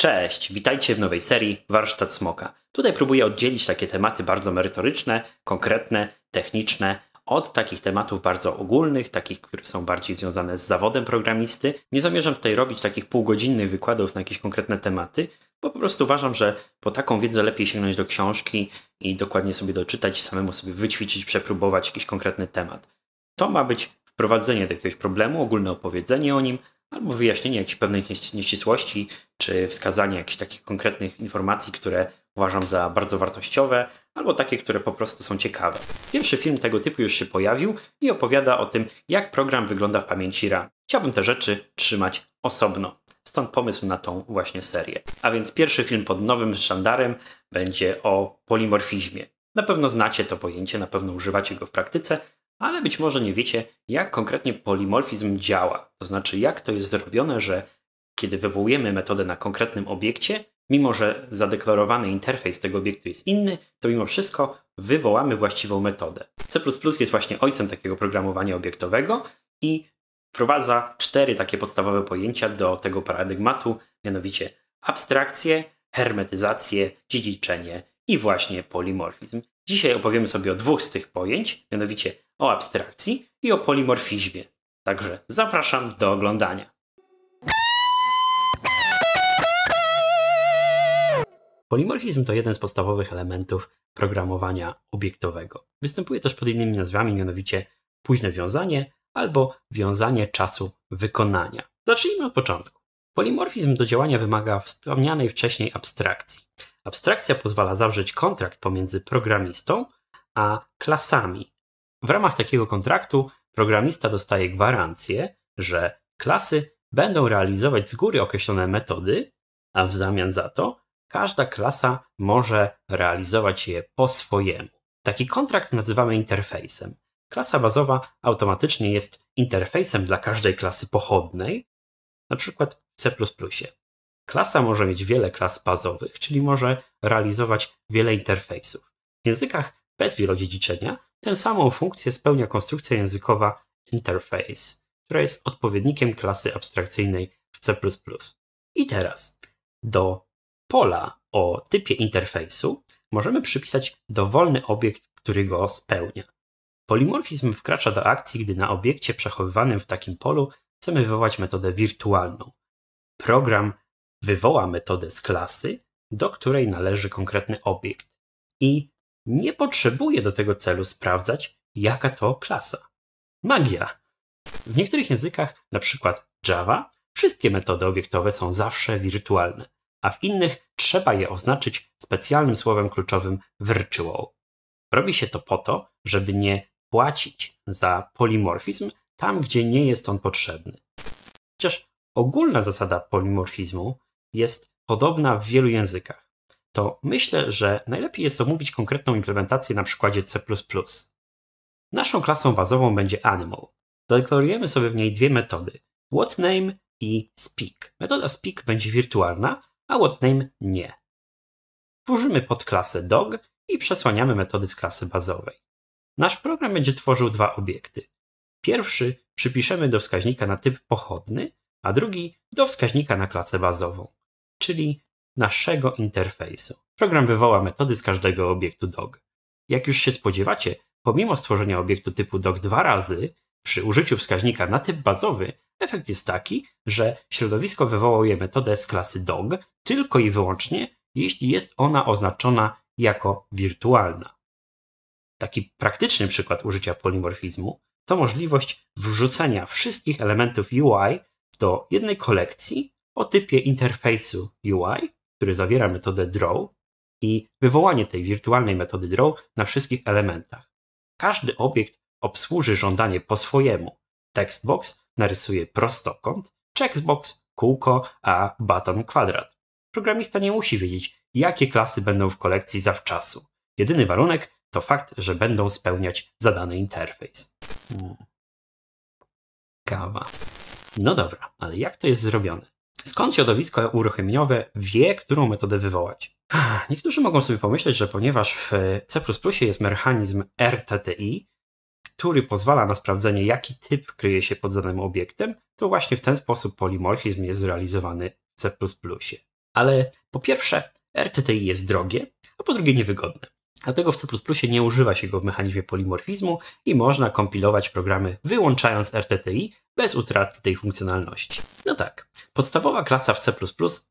Cześć, witajcie w nowej serii Warsztat Smoka. Tutaj próbuję oddzielić takie tematy bardzo merytoryczne, konkretne, techniczne od takich tematów bardzo ogólnych, takich, które są bardziej związane z zawodem programisty. Nie zamierzam tutaj robić takich półgodzinnych wykładów na jakieś konkretne tematy, bo po prostu uważam, że po taką wiedzę lepiej sięgnąć do książki i dokładnie sobie doczytać, samemu sobie wyćwiczyć, przepróbować jakiś konkretny temat. To ma być wprowadzenie do jakiegoś problemu, ogólne opowiedzenie o nim, albo wyjaśnienie jakichś pewnych nieścisłości, czy wskazanie jakichś takich konkretnych informacji, które uważam za bardzo wartościowe, albo takie, które po prostu są ciekawe. Pierwszy film tego typu już się pojawił i opowiada o tym, jak program wygląda w pamięci RAM. Chciałbym te rzeczy trzymać osobno. Stąd pomysł na tą właśnie serię. A więc pierwszy film pod nowym sztandarem będzie o polimorfizmie. Na pewno znacie to pojęcie, na pewno używacie go w praktyce, ale być może nie wiecie, jak konkretnie polimorfizm działa. To znaczy, jak to jest zrobione, że kiedy wywołujemy metodę na konkretnym obiekcie, mimo że zadeklarowany interfejs tego obiektu jest inny, to mimo wszystko wywołamy właściwą metodę. C jest właśnie ojcem takiego programowania obiektowego i wprowadza cztery takie podstawowe pojęcia do tego paradygmatu, mianowicie abstrakcję, hermetyzację, dziedziczenie i właśnie polimorfizm. Dzisiaj opowiemy sobie o dwóch z tych pojęć, mianowicie o abstrakcji i o polimorfizmie. Także zapraszam do oglądania. Polimorfizm to jeden z podstawowych elementów programowania obiektowego. Występuje też pod innymi nazwami, mianowicie późne wiązanie albo wiązanie czasu wykonania. Zacznijmy od początku. Polimorfizm do działania wymaga wspomnianej wcześniej abstrakcji. Abstrakcja pozwala zawrzeć kontrakt pomiędzy programistą a klasami. W ramach takiego kontraktu programista dostaje gwarancję, że klasy będą realizować z góry określone metody, a w zamian za to każda klasa może realizować je po swojemu. Taki kontrakt nazywamy interfejsem. Klasa bazowa automatycznie jest interfejsem dla każdej klasy pochodnej, na przykład w C. Klasa może mieć wiele klas bazowych, czyli może realizować wiele interfejsów. W językach bez wielodziedziczenia tę samą funkcję spełnia konstrukcja językowa interface, która jest odpowiednikiem klasy abstrakcyjnej w C. I teraz do pola o typie interfejsu możemy przypisać dowolny obiekt, który go spełnia. Polimorfizm wkracza do akcji, gdy na obiekcie przechowywanym w takim polu chcemy wywołać metodę wirtualną. Program wywoła metodę z klasy, do której należy konkretny obiekt i nie potrzebuje do tego celu sprawdzać, jaka to klasa. Magia! W niektórych językach, np. Java, wszystkie metody obiektowe są zawsze wirtualne, a w innych trzeba je oznaczyć specjalnym słowem kluczowym virtual. Robi się to po to, żeby nie płacić za polimorfizm tam, gdzie nie jest on potrzebny. Chociaż ogólna zasada polimorfizmu jest podobna w wielu językach, to myślę, że najlepiej jest omówić konkretną implementację na przykładzie C. Naszą klasą bazową będzie Animal. Zadeklarujemy sobie w niej dwie metody: whatName i speak. Metoda speak będzie wirtualna, a whatName nie. Tworzymy podklasę dog i przesłaniamy metody z klasy bazowej. Nasz program będzie tworzył dwa obiekty. Pierwszy przypiszemy do wskaźnika na typ pochodny, a drugi do wskaźnika na klasę bazową czyli naszego interfejsu. Program wywoła metody z każdego obiektu DOG. Jak już się spodziewacie, pomimo stworzenia obiektu typu DOG dwa razy, przy użyciu wskaźnika na typ bazowy, efekt jest taki, że środowisko wywołuje metodę z klasy DOG tylko i wyłącznie, jeśli jest ona oznaczona jako wirtualna. Taki praktyczny przykład użycia polimorfizmu to możliwość wrzucenia wszystkich elementów UI do jednej kolekcji o typie interfejsu UI, który zawiera metodę draw i wywołanie tej wirtualnej metody draw na wszystkich elementach. Każdy obiekt obsłuży żądanie po swojemu. Textbox narysuje prostokąt, checkbox kółko, a Button kwadrat. Programista nie musi wiedzieć, jakie klasy będą w kolekcji zawczasu. Jedyny warunek to fakt, że będą spełniać zadany interfejs. Hmm. Kawa. No dobra, ale jak to jest zrobione? Skąd środowisko uruchomieniowe wie, którą metodę wywołać? Ah, niektórzy mogą sobie pomyśleć, że ponieważ w C jest mechanizm RTTI, który pozwala na sprawdzenie, jaki typ kryje się pod danym obiektem, to właśnie w ten sposób polimorfizm jest zrealizowany w C. Ale po pierwsze, RTTI jest drogie, a po drugie niewygodne. Dlatego w C nie używa się go w mechanizmie polimorfizmu i można kompilować programy wyłączając RTTI bez utraty tej funkcjonalności. No tak, podstawowa klasa w C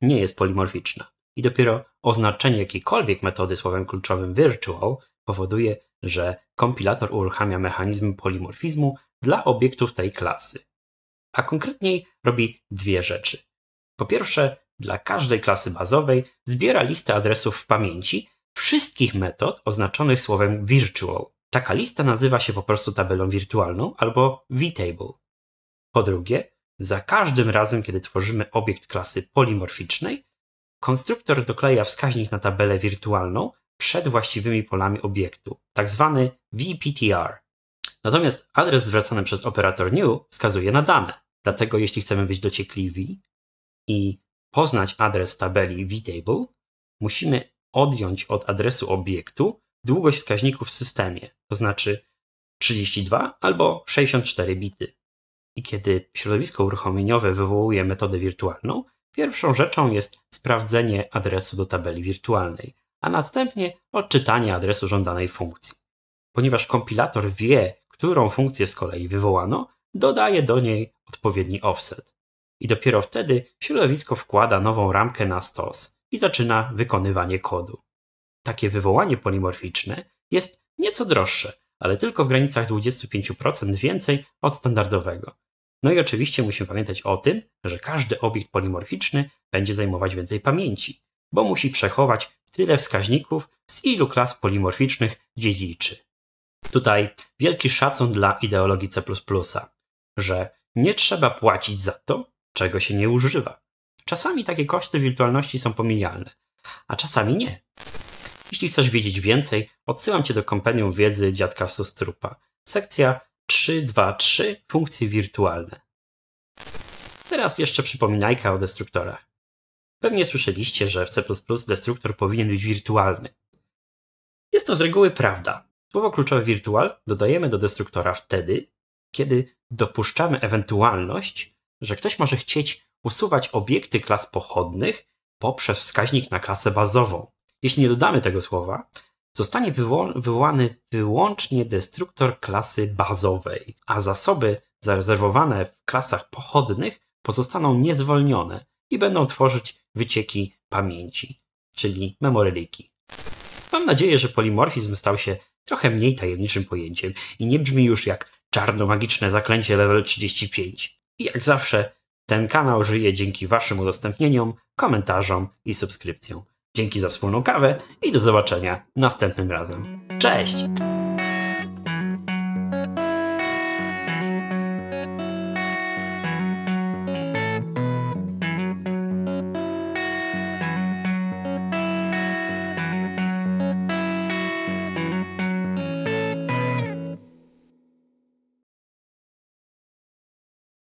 nie jest polimorficzna i dopiero oznaczenie jakiejkolwiek metody słowem kluczowym virtual powoduje, że kompilator uruchamia mechanizm polimorfizmu dla obiektów tej klasy. A konkretniej robi dwie rzeczy. Po pierwsze, dla każdej klasy bazowej zbiera listę adresów w pamięci wszystkich metod oznaczonych słowem virtual. Taka lista nazywa się po prostu tabelą wirtualną albo vtable. Po drugie, za każdym razem, kiedy tworzymy obiekt klasy polimorficznej, konstruktor dokleja wskaźnik na tabelę wirtualną przed właściwymi polami obiektu, tak zwany VPTR. Natomiast adres zwracany przez operator new wskazuje na dane. Dlatego jeśli chcemy być dociekliwi i poznać adres tabeli vtable, musimy odjąć od adresu obiektu długość wskaźników w systemie, to znaczy 32 albo 64 bity. I kiedy środowisko uruchomieniowe wywołuje metodę wirtualną, pierwszą rzeczą jest sprawdzenie adresu do tabeli wirtualnej, a następnie odczytanie adresu żądanej funkcji. Ponieważ kompilator wie, którą funkcję z kolei wywołano, dodaje do niej odpowiedni offset. I dopiero wtedy środowisko wkłada nową ramkę na stos, i zaczyna wykonywanie kodu. Takie wywołanie polimorficzne jest nieco droższe, ale tylko w granicach 25% więcej od standardowego. No i oczywiście musimy pamiętać o tym, że każdy obiekt polimorficzny będzie zajmować więcej pamięci, bo musi przechować tyle wskaźników, z ilu klas polimorficznych dziedziczy. Tutaj wielki szacun dla ideologii C, że nie trzeba płacić za to, czego się nie używa. Czasami takie koszty wirtualności są pomijalne, a czasami nie. Jeśli chcesz wiedzieć więcej, odsyłam Cię do kompendium wiedzy dziadka Sostrupa. Sekcja 3.2.3 Funkcje wirtualne. Teraz jeszcze przypominajka o destruktorach. Pewnie słyszeliście, że w C++ destruktor powinien być wirtualny. Jest to z reguły prawda. Słowo kluczowe virtual dodajemy do destruktora wtedy, kiedy dopuszczamy ewentualność, że ktoś może chcieć usuwać obiekty klas pochodnych poprzez wskaźnik na klasę bazową. Jeśli nie dodamy tego słowa, zostanie wywołany wyłącznie destruktor klasy bazowej, a zasoby zarezerwowane w klasach pochodnych pozostaną niezwolnione i będą tworzyć wycieki pamięci, czyli memoryliki. Mam nadzieję, że polimorfizm stał się trochę mniej tajemniczym pojęciem i nie brzmi już jak czarno-magiczne zaklęcie level 35. I jak zawsze ten kanał żyje dzięki Waszym udostępnieniom, komentarzom i subskrypcjom. Dzięki za wspólną kawę i do zobaczenia następnym razem. Cześć!